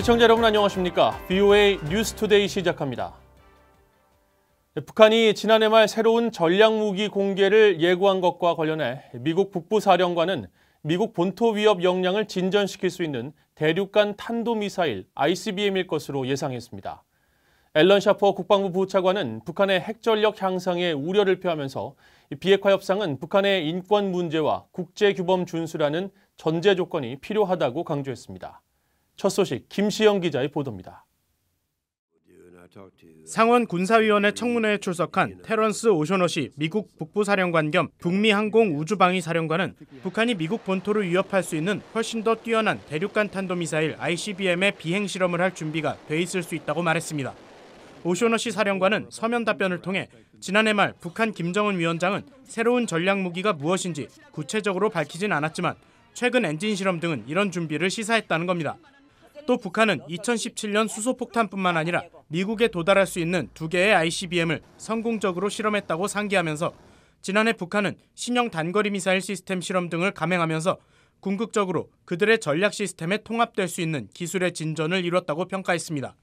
시청자 여러분 안녕하십니까? BOA 뉴스투데이 시작합니다. 네, 북한이 지난해 말 새로운 전략무기 공개를 예고한 것과 관련해 미국 북부사령관은 미국 본토 위협 역량을 진전시킬 수 있는 대륙간 탄도미사일 ICBM일 것으로 예상했습니다. 앨런 샤퍼 국방부 부차관은 북한의 핵전력 향상에 우려를 표하면서 비핵화 협상은 북한의 인권 문제와 국제규범 준수라는 전제 조건이 필요하다고 강조했습니다. 첫 소식 김시영 기자의 보도입니다. 상원 군사위원회 청문회에 출석한 테런스 오셔너시 미국 북부사령관 겸 북미 항공 우주방위 사령관은 북한이 미국 본토를 위협할 수 있는 훨씬 더 뛰어난 대륙간 탄도미사일 ICBM의 비행 실험을 할 준비가 돼 있을 수 있다고 말했습니다. 오셔너시 사령관은 서면 답변을 통해 지난해 말 북한 김정은 위원장은 새로운 전략 무기가 무엇인지 구체적으로 밝히진 않았지만 최근 엔진 실험 등은 이런 준비를 시사했다는 겁니다. 또 북한은 2017년 수소폭탄뿐만 아니라 미국에 도달할 수 있는 두 개의 ICBM을 성공적으로 실험했다고 상기하면서 지난해 북한은 신형 단거리 미사일 시스템 실험 등을 감행하면서 궁극적으로 그들의 전략 시스템에 통합될 수 있는 기술의 진전을 이뤘다고 평가했습니다.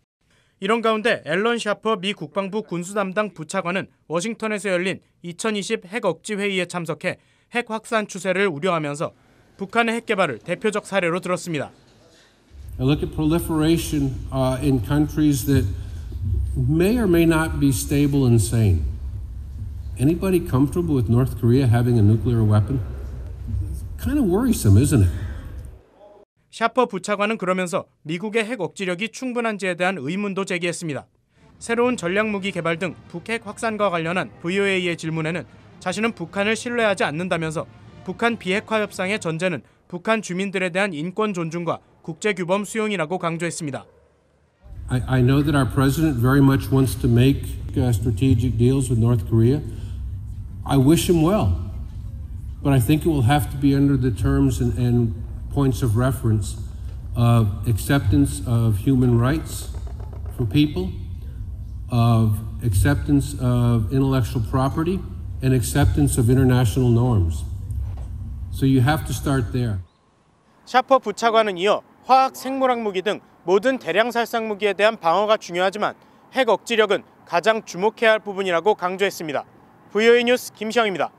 이런 가운데 앨런 샤퍼 미 국방부 군수 담당 부차관은 워싱턴에서 열린 2020 핵 억지 회의에 참석해 핵 확산 추세를 우려하면서 북한의 핵 개발을 대표적 사례로 들었습니다. I look at proliferation uh, in countries that may or may not be stable and sane. Anybody comfortable with North Korea having a nuclear weapon? It's kind of worrisome, isn't it? 샤퍼 부차관은 그러면서 미국의 핵 억지력이 충분한지에 대한 의문도 제기했습니다. 새로운 전략 무기 개발 등 북핵 확산과 관련한 VOA의 질문에는 자신은 북한을 신뢰하지 않는다면서 북한 비핵화 협상의 전제는 북한 주민들에 대한 인권 존중과 국제 규범 수용이라고 강조했습니다. I, know that our president very much wants to make uh, strategic deals with North Korea. I wish him well, but I think it will have to be under the terms and, and points of reference of acceptance of human rights for people, of acceptance of intellectual property, and acceptance of international norms. So you have to start there. 샤퍼 부차관은 이어 화학 생물학 무기 등 모든 대량 살상 무기에 대한 방어가 중요하지만 핵 억지력은 가장 주목해야 할 부분이라고 강조했습니다. VOA 뉴스 김시영입니다.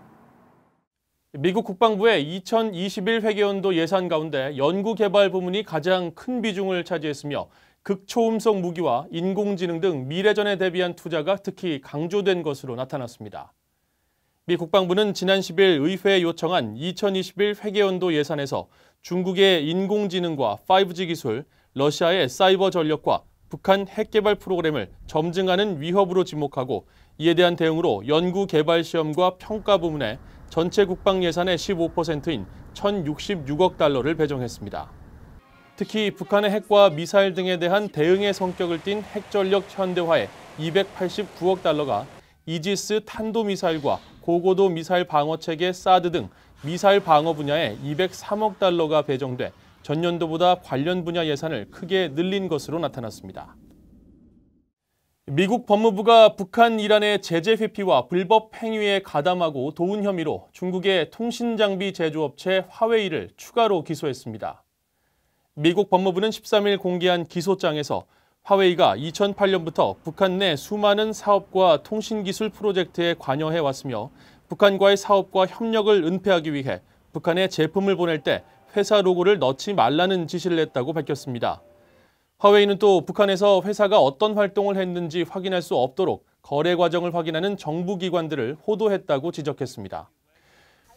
미국 국방부의 2021 회계연도 예산 가운데 연구개발 부문이 가장 큰 비중을 차지했으며 극초음속 무기와 인공지능 등 미래전에 대비한 투자가 특히 강조된 것으로 나타났습니다. 미 국방부는 지난 10일 의회에 요청한 2021 회계연도 예산에서 중국의 인공지능과 5G 기술, 러시아의 사이버 전력과 북한 핵개발 프로그램을 점증하는 위협으로 지목하고 이에 대한 대응으로 연구 개발 시험과 평가 부문에 전체 국방 예산의 15%인 1,066억 달러를 배정했습니다. 특히 북한의 핵과 미사일 등에 대한 대응의 성격을 띤 핵전력 현대화에 289억 달러가 이지스 탄도미사일과 고고도 미사일 방어 체계 사드 등 미사일 방어 분야에 203억 달러가 배정돼 전년도보다 관련 분야 예산을 크게 늘린 것으로 나타났습니다. 미국 법무부가 북한 이란의 제재 회피와 불법 행위에 가담하고 도운 혐의로 중국의 통신장비 제조업체 화웨이를 추가로 기소했습니다. 미국 법무부는 13일 공개한 기소장에서 화웨이가 2008년부터 북한 내 수많은 사업과 통신기술 프로젝트에 관여해 왔으며 북한과의 사업과 협력을 은폐하기 위해 북한에 제품을 보낼 때 회사 로고를 넣지 말라는 지시를 했다고 밝혔습니다. 화웨이는 또 북한에서 회사가 어떤 활동을 했는지 확인할 수 없도록 거래 과정을 확인하는 정부기관들을 호도했다고 지적했습니다.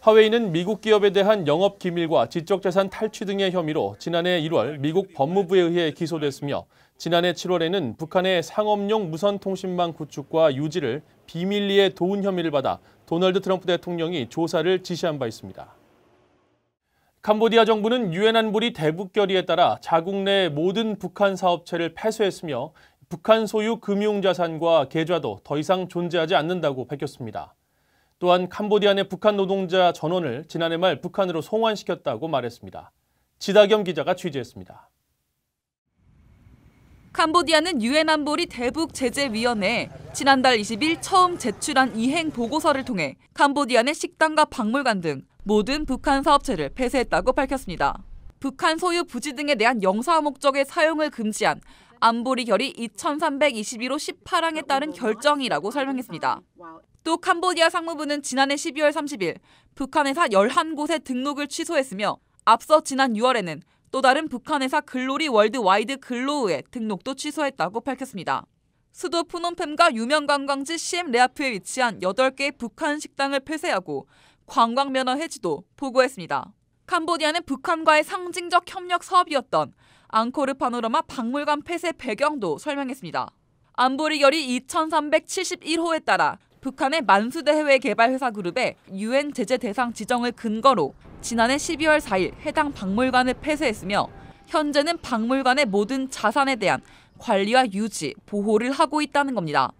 화웨이는 미국 기업에 대한 영업 기밀과 지적재산 탈취 등의 혐의로 지난해 1월 미국 법무부에 의해 기소됐으며 지난해 7월에는 북한의 상업용 무선통신망 구축과 유지를 비밀리에 도운 혐의를 받아 도널드 트럼프 대통령이 조사를 지시한 바 있습니다. 캄보디아 정부는 유엔 안보리 대북 결의에 따라 자국 내 모든 북한 사업체를 폐쇄했으며 북한 소유 금융자산과 계좌도 더 이상 존재하지 않는다고 밝혔습니다. 또한 캄보디아 내 북한 노동자 전원을 지난해 말 북한으로 송환시켰다고 말했습니다. 지다겸 기자가 취재했습니다. 캄보디아는 유엔 안보리 대북 제재 위원회 지난달 20일 처음 제출한 이행 보고서를 통해 캄보디아는 식당과 박물관 등 모든 북한 사업체를 폐쇄했다고 밝혔습니다. 북한 소유 부지 등에 대한 영사 목적의 사용을 금지한 안보리 결의 2321호 18항에 따른 결정이라고 설명했습니다. 또 캄보디아 상무부는 지난해 12월 30일 북한 회사 11곳의 등록을 취소했으며 앞서 지난 6월에는 또 다른 북한 회사 글로리 월드 와이드 글로우의 등록도 취소했다고 밝혔습니다. 수도 푸놈펜과 유명 관광지 시엠 레아프에 위치한 8개의 북한 식당을 폐쇄하고 관광 면허 해지도 보고했습니다. 캄보디아는 북한과의 상징적 협력 사업이었던 앙코르 파노라마 박물관 폐쇄 배경도 설명했습니다. 안보리결의 2371호에 따라 북한의 만수대 해외 개발 회사 그룹의 유엔 제재 대상 지정을 근거로 지난해 12월 4일 해당 박물관을 폐쇄했으며 현재는 박물관의 모든 자산에 대한 관리와 유지, 보호를 하고 있다는 겁니다.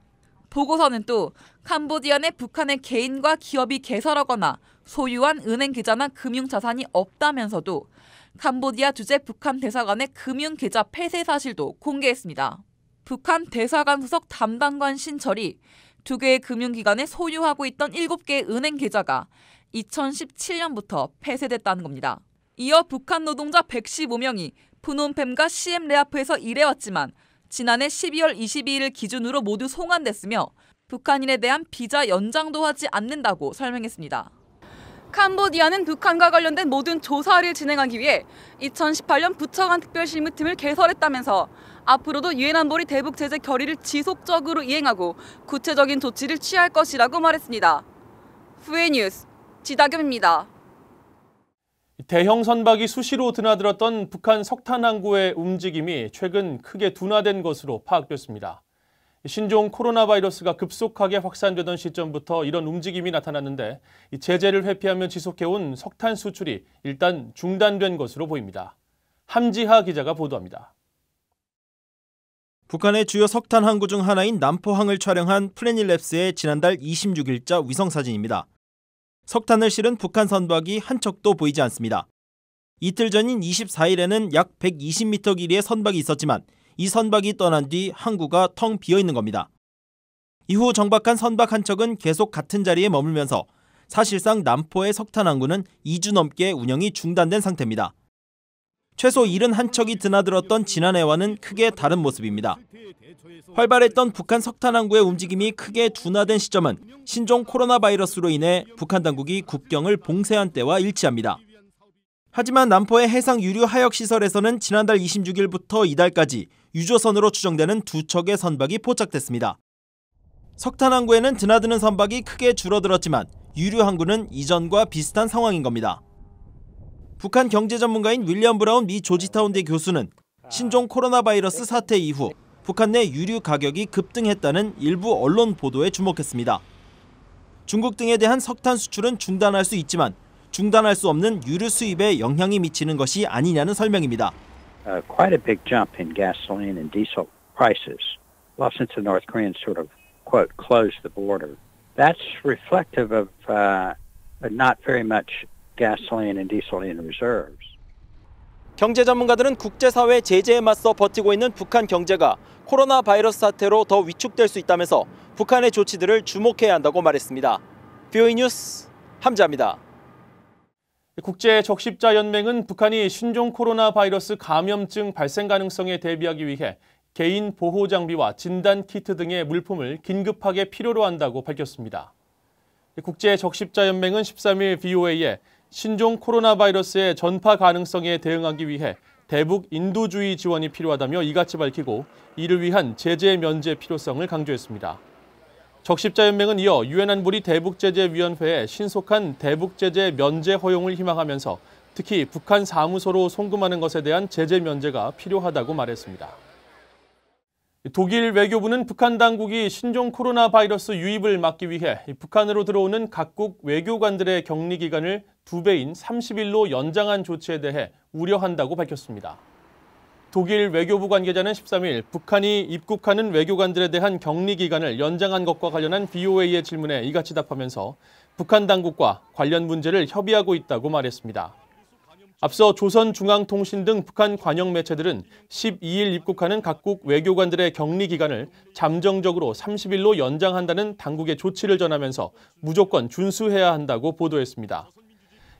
보고서는 또 캄보디아 내 북한의 개인과 기업이 개설하거나 소유한 은행 계좌나 금융 자산이 없다면서도 캄보디아 주재 북한 대사관의 금융 계좌 폐쇄 사실도 공개했습니다. 북한 대사관 소속 담당관 신철이 두 개의 금융기관에 소유하고 있던 일곱 개의 은행 계좌가 2017년부터 폐쇄됐다는 겁니다. 이어 북한 노동자 115명이 푸놈펜과 시엠레아프에서 일해왔지만 지난해 12월 22일을 기준으로 모두 송환됐으며 북한인에 대한 비자 연장도 하지 않는다고 설명했습니다. 캄보디아는 북한과 관련된 모든 조사를 진행하기 위해 2018년 부처간 특별실무팀을 개설했다면서 앞으로도 유엔 안보리 대북 제재 결의를 지속적으로 이행하고 구체적인 조치를 취할 것이라고 말했습니다. 후에 뉴스 지다겸입니다. 대형 선박이 수시로 드나들었던 북한 석탄 항구의 움직임이 최근 크게 둔화된 것으로 파악됐습니다. 신종 코로나 바이러스가 급속하게 확산되던 시점부터 이런 움직임이 나타났는데 제재를 회피하며 지속해온 석탄 수출이 일단 중단된 것으로 보입니다. 함지하 기자가 보도합니다. 북한의 주요 석탄 항구 중 하나인 남포항을 촬영한 플래닐랩스의 지난달 26일자 위성사진입니다. 석탄을 실은 북한 선박이 한 척도 보이지 않습니다. 이틀 전인 24일에는 약 120m 길이의 선박이 있었지만 이 선박이 떠난 뒤 항구가 텅 비어 있는 겁니다. 이후 정박한 선박 한 척은 계속 같은 자리에 머물면서 사실상 남포의 석탄 항구는 2주 넘게 운영이 중단된 상태입니다. 최소 71척이 드나들었던 지난해와는 크게 다른 모습입니다. 활발했던 북한 석탄 항구의 움직임이 크게 둔화된 시점은 신종 코로나 바이러스로 인해 북한 당국이 국경을 봉쇄한 때와 일치합니다. 하지만 남포의 해상 유류 하역 시설에서는 지난달 26일부터 이달까지 유조선으로 추정되는 두 척의 선박이 포착됐습니다. 석탄 항구에는 드나드는 선박이 크게 줄어들었지만 유류 항구는 이전과 비슷한 상황인 겁니다. 북한 경제 전문가인 윌리엄 브라운 미 조지타운대 교수는 신종 코로나 바이러스 사태 이후 북한 내 유류 가격이 급등했다는 일부 언론 보도에 주목했습니다. 중국 등에 대한 석탄 수출은 중단할 수 있지만 중단할 수 없는 유류 수입에 영향이 미치는 것이 아니냐는 설명입니다. Uh, quite a big jump in gasoline and diesel prices. Well, since the North Koreans sort of quote closed the border, that's reflective of uh, not very much gasoline and diesel in reserves. 경제 전문가들은 국제사회 제재에 맞서 버티고 있는 북한 경제가 코로나 바이러스 사태로 더 위축될 수 있다면서 북한의 조치들을 주목해야 한다고 말했습니다. 뷰이 뉴스 함자입니다. 국제적십자연맹은 북한이 신종 코로나 바이러스 감염증 발생 가능성에 대비하기 위해 개인 보호 장비와 진단 키트 등의 물품을 긴급하게 필요로 한다고 밝혔습니다. 국제적십자연맹은 13일 VOA에 신종 코로나 바이러스의 전파 가능성에 대응하기 위해 대북 인도주의 지원이 필요하다며 이같이 밝히고 이를 위한 제재 면제 필요성을 강조했습니다. 적십자연맹은 이어 유엔 안보리 대북제재위원회에 신속한 대북제재 면제 허용을 희망하면서 특히 북한 사무소로 송금하는 것에 대한 제재 면제가 필요하다고 말했습니다. 독일 외교부는 북한 당국이 신종 코로나 바이러스 유입을 막기 위해 북한으로 들어오는 각국 외교관들의 격리 기간을 두배인 30일로 연장한 조치에 대해 우려한다고 밝혔습니다. 독일 외교부 관계자는 13일 북한이 입국하는 외교관들에 대한 격리 기간을 연장한 것과 관련한 BOA의 질문에 이같이 답하면서 북한 당국과 관련 문제를 협의하고 있다고 말했습니다. 앞서 조선중앙통신 등 북한 관영 매체들은 12일 입국하는 각국 외교관들의 격리 기간을 잠정적으로 30일로 연장한다는 당국의 조치를 전하면서 무조건 준수해야 한다고 보도했습니다.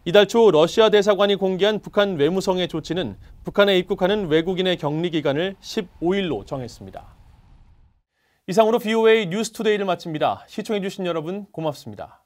이달 초 러시아 대사관이 공개한 북한 외무성의 조치는 북한에 입국하는 외국인의 격리 기간을 15일로 정했습니다. 이상으로 v o a 뉴스투데이를 마칩니다. 시청해주신 여러분 고맙습니다.